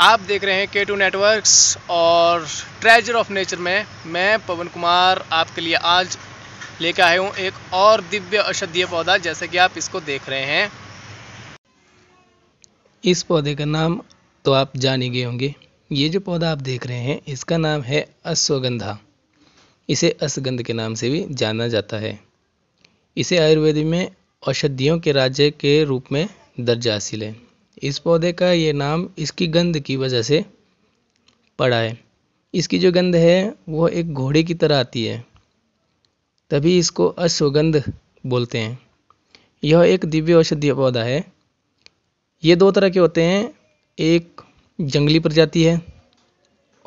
आप देख रहे हैं के टू नेटवर्कस और ट्रेजर ऑफ नेचर में मैं पवन कुमार आपके लिए आज लेकर आया हूँ एक और दिव्य औषधीय पौधा जैसे कि आप इसको देख रहे हैं इस पौधे का नाम तो आप जान ही गए होंगे ये जो पौधा आप देख रहे हैं इसका नाम है अश्वगंधा इसे अश्वगंध के नाम से भी जाना जाता है इसे आयुर्वेद में औषधियों के राज्य के रूप में दर्जा हासिल है इस पौधे का ये नाम इसकी गंध की वजह से पड़ा है इसकी जो गंध है वो एक घोड़े की तरह आती है तभी इसको अश्वगंध बोलते हैं यह एक दिव्य औषधीय पौधा है ये दो तरह के होते हैं एक जंगली प्रजाति है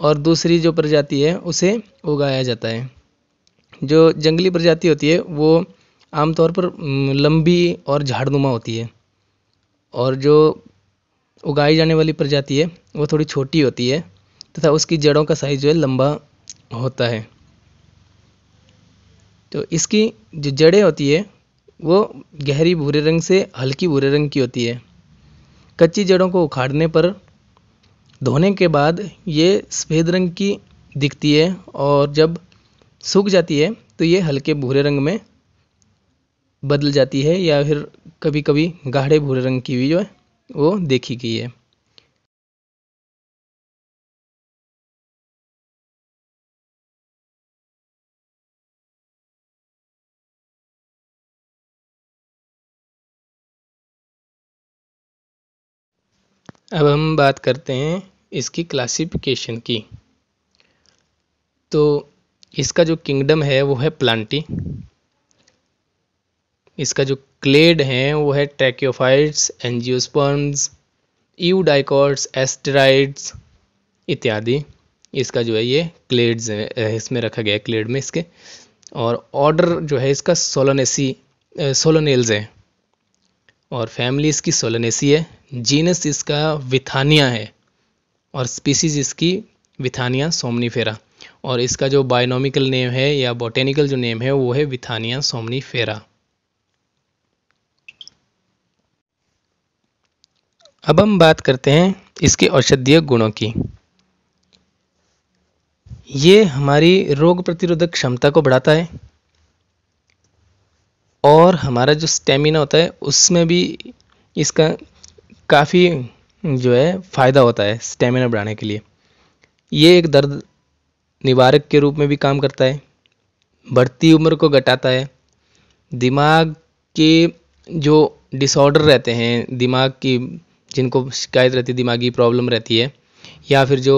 और दूसरी जो प्रजाति है उसे उगाया जाता है जो जंगली प्रजाति होती है वो आमतौर पर लंबी और झाड़नुमा होती है और जो उगाई जाने वाली प्रजाति है वो थोड़ी छोटी होती है तथा उसकी जड़ों का साइज जो है लंबा होता है तो इसकी जो जड़ें होती है वो गहरी भूरे रंग से हल्की भूरे रंग की होती है कच्ची जड़ों को उखाड़ने पर धोने के बाद ये सफ़ेद रंग की दिखती है और जब सूख जाती है तो ये हल्के भूरे रंग में बदल जाती है या फिर कभी कभी गाढ़े भूरे रंग की भी जो है वो देखी गई है अब हम बात करते हैं इसकी क्लासिफिकेशन की तो इसका जो किंगडम है वो है प्लांटी इसका जो क्लेड हैं वो है ट्रैक्योफाइट्स एनजियोस्पर्म्स ईवडाइकॉट्स एस्टेराइड्स इत्यादि इसका जो है ये क्लेड्स है इसमें रखा गया है क्लेड में इसके और ऑर्डर जो है इसका सोलोनेसी सोलोनेल्स है और फैमिली इसकी सोलोनेसी है जीनस इसका विथानिया है और स्पीसीज इसकी विथानिया सोमनीफेरा और इसका जो बायोनॉमिकल नेम है या बोटेनिकल जो नेम है वो है विथानिया सोमनीफेरा अब हम बात करते हैं इसके औषधीय गुणों की ये हमारी रोग प्रतिरोधक क्षमता को बढ़ाता है और हमारा जो स्टेमिना होता है उसमें भी इसका काफ़ी जो है फ़ायदा होता है स्टेमिना बढ़ाने के लिए ये एक दर्द निवारक के रूप में भी काम करता है बढ़ती उम्र को घटाता है दिमाग के जो डिसऑर्डर रहते हैं दिमाग की जिनको शिकायत रहती दिमागी प्रॉब्लम रहती है या फिर जो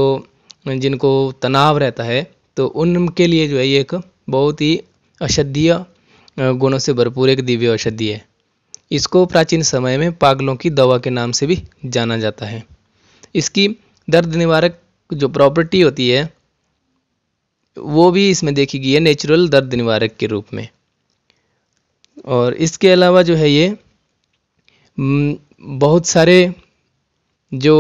जिनको तनाव रहता है तो उनके लिए जो है ये एक बहुत ही अषद्धीय गुणों से भरपूर एक दिव्य औषधि है इसको प्राचीन समय में पागलों की दवा के नाम से भी जाना जाता है इसकी दर्द निवारक जो प्रॉपर्टी होती है वो भी इसमें देखी गई है नेचुरल दर्द निवारक के रूप में और इसके अलावा जो है ये बहुत सारे जो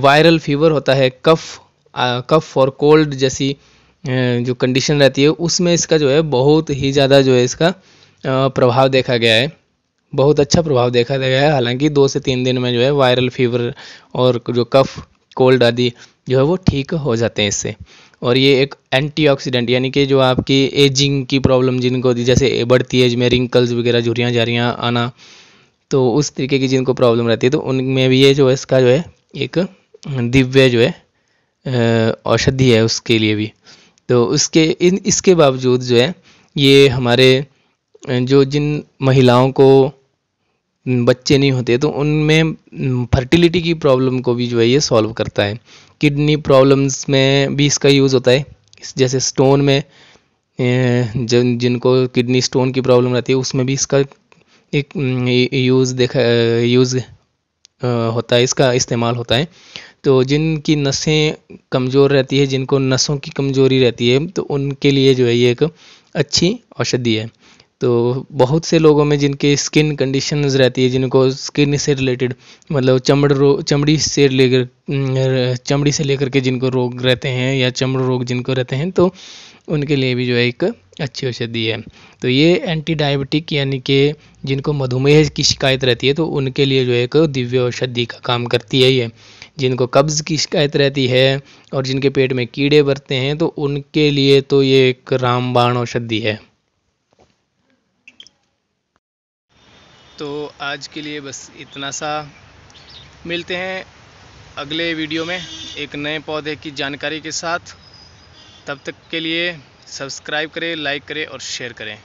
वायरल फीवर होता है कफ़ कफ़ और कोल्ड जैसी जो कंडीशन रहती है उसमें इसका जो है बहुत ही ज़्यादा जो है इसका प्रभाव देखा गया है बहुत अच्छा प्रभाव देखा गया है हालांकि दो से तीन दिन में जो है वायरल फीवर और जो कफ़ कोल्ड आदि जो है वो ठीक हो जाते हैं इससे और ये एक एंटीऑक्सीडेंट यानी कि जो आपकी एजिंग की प्रॉब्लम जिनको जैसे बढ़ती एज में रिंकल्स वगैरह झुरियाँ झारियाँ आना तो उस तरीके की जिनको प्रॉब्लम रहती है तो उनमें भी ये जो है इसका जो है एक दिव्य जो है औषधि है उसके लिए भी तो उसके इन इसके बावजूद जो है ये हमारे जो जिन महिलाओं को बच्चे नहीं होते तो उनमें फर्टिलिटी की प्रॉब्लम को भी जो है ये सॉल्व करता है किडनी प्रॉब्लम्स में भी इसका यूज़ होता है जैसे स्टोन में जिन जिनको किडनी स्टोन की प्रॉब्लम रहती है उसमें भी इसका एक यूज़ देखा यूज़ होता है इसका इस्तेमाल होता है तो जिनकी नसें कमज़ोर रहती है जिनको नसों की कमज़ोरी रहती है तो उनके लिए जो है ये एक अच्छी औषधि है तो बहुत से लोगों में जिनके स्किन कंडीशंस रहती है जिनको स्किन से रिलेटेड मतलब चमड़ रोग चमड़ी से लेकर चमड़ी से लेकर के जिनको रोग रहते हैं या चमड़ रोग जिनको रहते हैं तो उनके लिए भी जो है एक अच्छी औषधि है तो ये एंटी डायबिटिक यानी कि जिनको मधुमेह की शिकायत रहती है तो उनके लिए जो है एक दिव्य औषधि का काम करती है ये जिनको कब्ज़ की शिकायत रहती है और जिनके पेट में कीड़े बरते हैं तो उनके लिए तो ये एक रामबाण औषधि है तो आज के लिए बस इतना सा मिलते हैं अगले वीडियो में एक नए पौधे की जानकारी के साथ तब तक के लिए सब्सक्राइब करें लाइक करें और शेयर करें